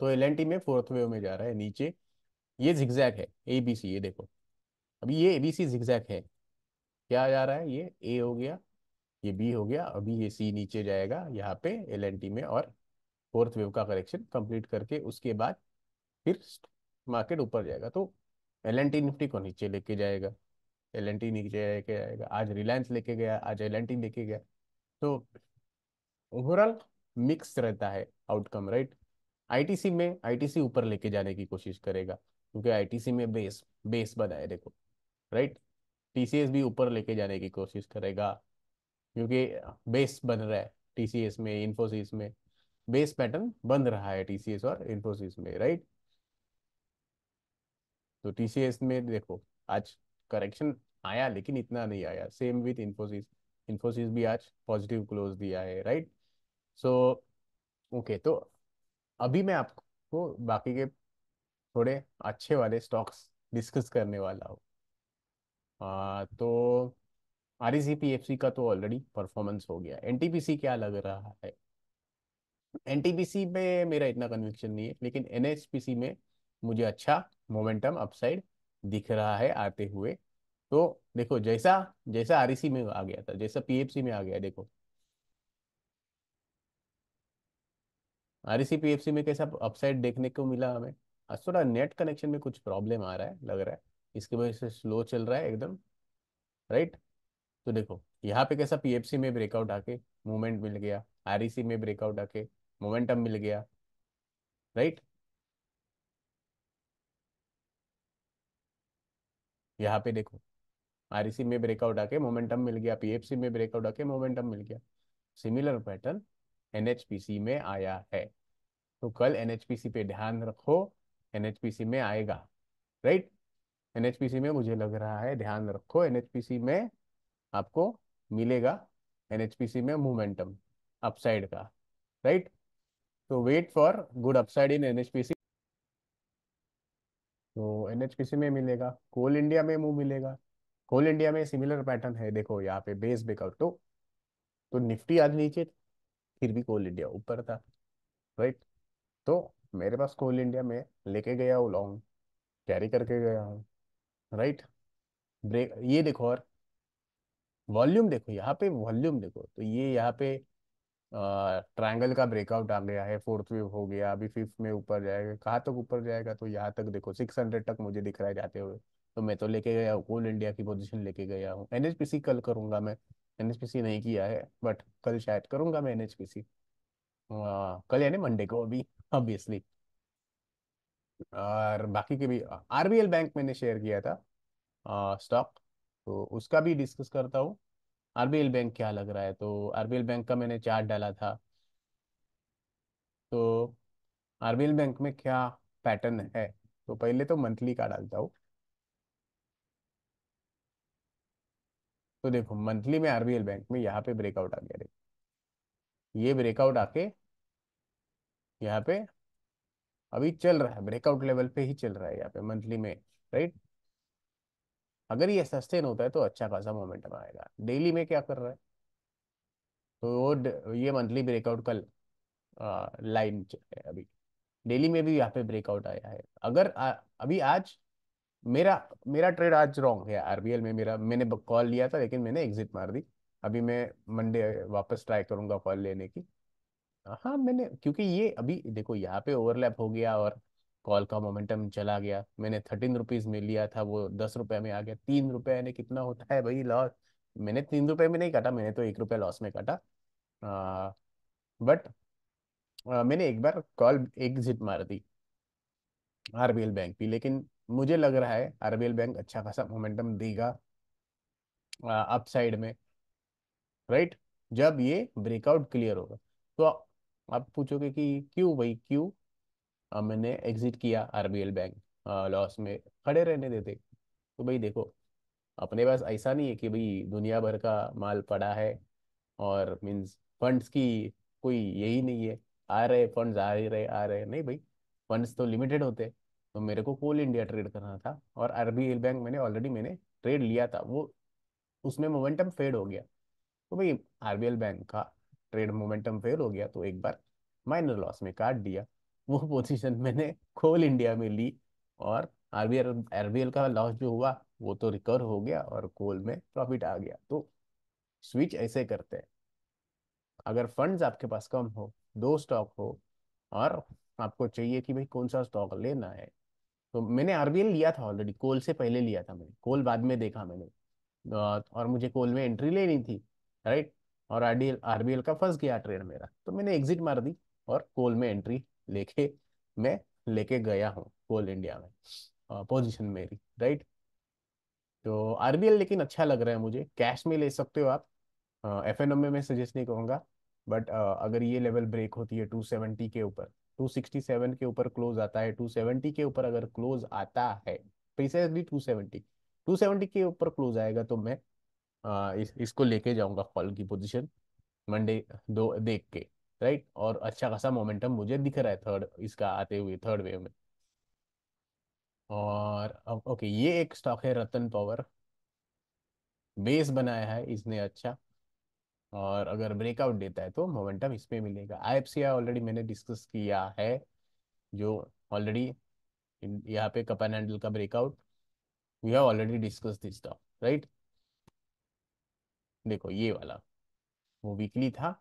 तो एल में फोर्थ वेव में जा रहा है नीचे ये जिक्जैक है ए बी सी ये देखो अभी ये ए बी सी जिक्जैक है क्या जा रहा है ये ए हो गया ये बी हो गया अभी ये सी नीचे जाएगा यहाँ पे एल में और फोर्थ वेव का करेक्शन कंप्लीट करके उसके बाद फिर मार्केट ऊपर जाएगा तो एल एन टी निफ्टी को नीचे लेके जाएगा एल एन टी नीचे लेके आएगा आज रिलायंस लेके गया आज एल एन टी लेके गया तो ओवरऑल मिक्स रहता है आउटकम राइट आईटीसी में आईटीसी ऊपर लेके जाने की कोशिश करेगा क्योंकि आईटीसी में बेस बेस बनाए देखो राइट टीसीएस भी ऊपर लेके जाने की कोशिश करेगा क्योंकि बेस बन रहा है टीसीएस में इन्फोसिस में बेस पैटर्न बन रहा है टीसीएस और इन्फोसिस में राइट तो टीसीएस में देखो आज करेक्शन आया लेकिन इतना नहीं आया सेम विथ इन्फोसिस इन्फोसिस भी आज पॉजिटिव क्लोज दिया है राइट सो ओके तो अभी मैं आपको बाकी के थोड़े अच्छे वाले स्टॉक्स डिस्कस करने वाला हूँ तो आर ई e का तो ऑलरेडी परफॉर्मेंस हो गया एन क्या लग रहा है एन में मेरा इतना कन्विक्शन नहीं है लेकिन एन में मुझे अच्छा मोमेंटम अपसाइड दिख रहा है आते हुए तो देखो जैसा जैसा आरईसी e में आ गया था जैसा पीएफसी में आ गया देखो आरईसी पीएफसी e में कैसा अपसाइड देखने को मिला हमें थोड़ा नेट कनेक्शन में कुछ प्रॉब्लम आ रहा है लग रहा है इसकी वजह से स्लो चल रहा है एकदम राइट तो देखो यहाँ पे कैसा पीएफसी में ब्रेकआउट आके मूवमेंट मिल गया आरईसी e में ब्रेकआउट आके मोमेंटम मिल गया राइट यहाँ पे देखो आरईसी e में ब्रेकआउट आके मोमेंटम मिल गया पीएफसी में ब्रेकआउट आके मोमेंटम मिल गया सिमिलर पैटर्न एनएचपीसी में आया है तो कल एनएचपीसी पे ध्यान रखो एनएचपीसी में आएगा राइट एनएचपीसी में मुझे लग रहा है ध्यान रखो एनएचपीसी में आपको मिलेगा एनएचपीसी में मोमेंटम अपसाइड का राइट तो wait for good upside in N H NHPC में मिलेगा कोल इंडिया में मूव मिलेगा कोल इंडिया में सिमिलर पैटर्न है देखो यहाँ पे बेस बेकआउट तो तो निफ्टी आज नीचे फिर भी कोल इंडिया ऊपर था राइट तो मेरे पास कोल इंडिया में लेके गया हूँ लॉन्ग कैरी करके गया हूँ राइट ब्रेक ये देखो और वॉल्यूम देखो यहाँ पे वॉल्यूम देखो तो ये यहाँ पे ट्रायंगल का ब्रेकआउट आ गया है फोर्थ वेव हो गया अभी फिफ्थ में ऊपर जाएगा कहाँ तक ऊपर जाएगा तो यहाँ तक देखो सिक्स हंड्रेड तक मुझे दिख रहा है जाते हुए तो मैं तो लेके गया कोल इंडिया की पोजिशन लेके गया हूँ एन कल करूंगा मैं एन नहीं किया है बट कल शायद करूंगा मैं एनएचपीसी हाँ, कल यानी मंडे को अभी ऑब्वियसली और बाकी के भी आरबीएल बैंक मैंने शेयर किया था स्टॉक तो उसका भी डिस्कस करता हूँ आरबीएल बैंक क्या लग रहा है तो आरबीएल बैंक का मैंने चार्ट डाला था तो आरबीएल बैंक में क्या पैटर्न है तो पहले तो मंथली का डालता हूँ तो देखो मंथली में आरबीएल बैंक में यहाँ पे ब्रेकआउट आ गया रे ये ब्रेकआउट आके यहाँ पे अभी चल रहा है ब्रेकआउट लेवल पे ही चल रहा है यहाँ पे मंथली में राइट right? अगर ये सस्टेन होता है तो अच्छा खासा मोमेंटम आएगा डेली में क्या कर रहा है तो ये मंथली ब्रेकआउट कल लाइन है अभी डेली में भी यहाँ पे ब्रेकआउट आया है अगर आ, अभी आज मेरा मेरा ट्रेड आज रॉन्ग है आरबीएल में मेरा मैंने कॉल लिया था लेकिन मैंने एग्जिट मार दी अभी मैं मंडे वापस ट्राई करूंगा कॉल लेने की हाँ मैंने क्योंकि ये अभी देखो यहाँ पे ओवरलैप हो गया और कॉल का मोमेंटम चला गया मैंने थर्टीन रुपीज में लिया था वो दस रुपए में आ गया तीन रुपए यानी कितना होता है भाई लॉस मैंने तीन रुपए में नहीं काटा मैंने तो एक रुपया लॉस में काटा बट हाँ, मैंने एक बार कॉल एग्जिट मार दी आरबीएल बैंक की लेकिन मुझे लग रहा है आरबीएल बैंक अच्छा खासा मोमेंटम देगा अप साइड में राइट जब ये ब्रेकआउट क्लियर होगा तो आप पूछोगे कि क्यों भाई क्यों मैंने एग्जिट किया आरबीएल बैंक लॉस में खड़े रहने देते तो भाई देखो अपने पास ऐसा नहीं है कि भाई दुनिया भर का माल पड़ा है और मीन्स फंड्स की कोई यही नहीं है आ रहे फंड्स आ ही रहे आ रहे नहीं भाई फंड्स तो लिमिटेड होते तो मेरे को कोल इंडिया ट्रेड करना था और आरबीएल बैंक मैंने ऑलरेडी मैंने ट्रेड लिया था वो उसमें मोमेंटम फेड हो गया तो भाई आरबीएल बैंक का ट्रेड मोमेंटम फेल हो गया तो एक बार माइनर लॉस में काट दिया वो पोजीशन मैंने कोल इंडिया में ली और आरबीएल आरबीएल का लॉस जो हुआ वो तो रिकवर हो गया और कोल में प्रॉफिट आ गया तो स्विच ऐसे करते हैं अगर फंड्स आपके पास कम हो दो स्टॉक हो और आपको चाहिए कि भाई कौन सा स्टॉक लेना है तो मैंने आरबीएल लिया था ऑलरेडी कोल से पहले लिया था मैंने कोल बाद में देखा मैंने और मुझे कोल में एंट्री लेनी थी राइट और आरबीएल का फंस गया ट्रेड मेरा तो मैंने एग्जिट मार दी और कोल में एंट्री लेके मैं लेके गया हूँ कोल इंडिया में पोजीशन मेरी राइट तो आरबीएल लेकिन अच्छा लग रहा है मुझे कैश में ले सकते हो आप एफ एन में मैं सजेस्ट नहीं कहूँगा बट अगर ये लेवल ब्रेक होती है 270 के ऊपर 267 के ऊपर क्लोज आता है 270 के ऊपर अगर क्लोज आता है प्रिसाइसली 270 270 के ऊपर क्लोज आएगा तो मैं आ, इस, इसको लेके जाऊंगा कॉल की पोजीशन मंडे दो देख के राइट और अच्छा खासा मोमेंटम मुझे दिख रहा है थर्ड इसका आते हुए थर्ड वेव में और अब ओके ये एक स्टॉक है रतन पावर बेस बनाया है इसने अच्छा और अगर ब्रेकआउट देता है तो मोमेंटम इसमें मिलेगा आई ऑलरेडी मैंने डिस्कस किया है जो ऑलरेडी यहाँ पे कपन हैंडल का breakout we have already discuss this stock right देखो ये वाला वो वीकली था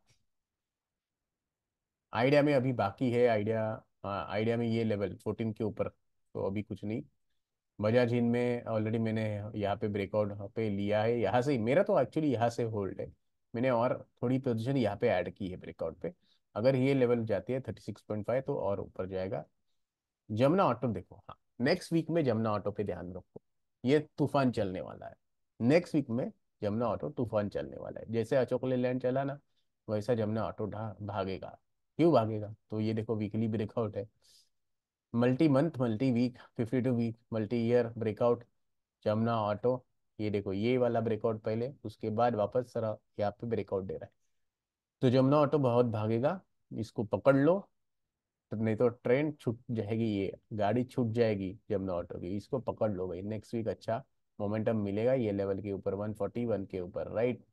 आइडिया में अभी बाकी है आइडिया हाँ, आइडिया में ये लेवल फोर्टीन के ऊपर तो अभी कुछ नहीं बजा जिन में ऑलरेडी मैंने यहाँ पे ब्रेकआउट पे लिया है यहाँ से मेरा तो एक्चुअली यहाँ से होल्ड है मैंने और थोड़ी पोजिशन यहाँ पे ऐड की है ब्रेकआउट पे अगर ये लेवल जाती है थर्टी सिक्स पॉइंट फाइव तो और ऊपर जाएगा जमुना ऑटो देखो हाँ नेक्स्ट वीक में जमुना ऑटो पे ध्यान रखो ये तूफान चलने वाला है नेक्स्ट वीक में जमुना ऑटो तूफान चलने वाला है जैसे अचोकले लैंड चला ना वैसा जमुना ऑटो भागेगा क्यों भागेगा तो ये देखो वीकली ब्रेकआउट है multi month multi week fifty two week multi year breakout Jamna Auto ये देखो ये वाला ब्रेकआउट पहले उसके बाद वापस सरा यहाँ पे ब्रेकआउट दे रहा है तो जमुना ऑटो बहुत भागेगा इसको पकड़ लो नहीं तो ट्रेन छूट जाएगी ये गाड़ी छूट जाएगी जमुना ऑटो की इसको पकड़ लो भाई नेक्स्ट वीक अच्छा मोमेंटम मिलेगा ये लेवल के ऊपर वन फोर्टी वन के ऊपर राइट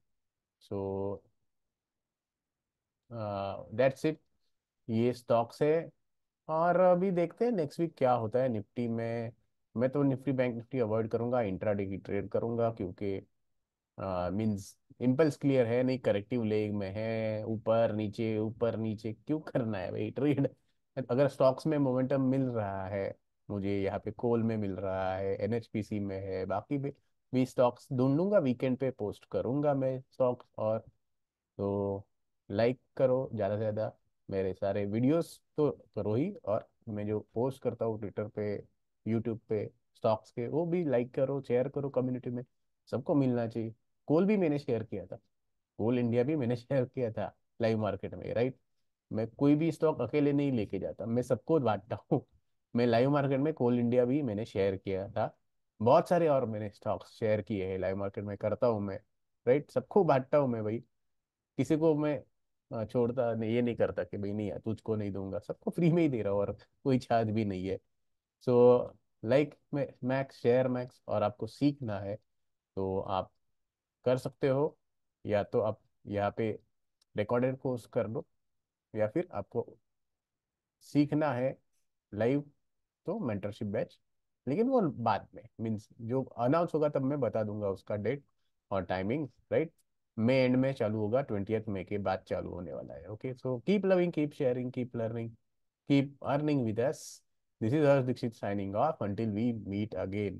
सो दैट्स इट ये स्टॉक्स है और अभी देखते हैं नेक्स्ट वीक क्या होता है निफ्टी में मैं तो निफ्टी बैंक निफ्टी अवॉइड करूंगा इंट्राडे की ट्रेड करूंगा क्योंकि मीन्स इम्पल्स क्लियर है नहीं करेक्टिव लेग में है ऊपर नीचे ऊपर नीचे क्यों करना है भाई ट्रेड अगर स्टॉक्स में मोमेंटम मिल रहा है मुझे यहाँ पे कोल में मिल रहा है एनएचपीसी में है बाकी भी भी स्टॉक्स ढूंढूंगा वीकेंड पे पोस्ट करूंगा मैं स्टॉक्स और तो लाइक करो ज़्यादा से ज़्यादा मेरे सारे वीडियोस तो करो तो ही और मैं जो पोस्ट करता हूँ ट्विटर पे यूट्यूब पे स्टॉक्स के वो भी लाइक करो शेयर करो कम्युनिटी में सबको मिलना चाहिए कोल भी मैंने शेयर किया था कोल इंडिया भी मैंने शेयर किया था लाइव मार्केट में राइट मैं कोई भी स्टॉक अकेले नहीं लेके जाता मैं सबको बांटता हूँ मैं लाइव मार्केट में कोल इंडिया भी मैंने शेयर किया था बहुत सारे और मैंने स्टॉक्स शेयर किए हैं लाइव मार्केट में करता हूँ मैं राइट सबको बांटता हूँ मैं भाई किसी को मैं हाँ, छोड़ता नहीं ये नहीं करता कि भाई नहीं तुझको नहीं दूंगा सबको फ्री में ही दे रहा हूँ और कोई चार्ज भी नहीं है so like Max share Max और आपको सीखना है तो आप कर सकते हो या तो आप यहाँ पे रिकॉर्डेड कोर्स कर लो या फिर आपको सीखना है लाइव तो मेंटरशिप बैच लेकिन वो बाद में मीन्स जो अनाउंस होगा तब मैं बता दूंगा उसका डेट और टाइमिंग राइट मे एंड में चालू होगा ट्वेंटी मे के बाद चालू होने वाला है okay so keep loving keep sharing keep learning keep earning with us this is Harsh Dixit signing off until we meet again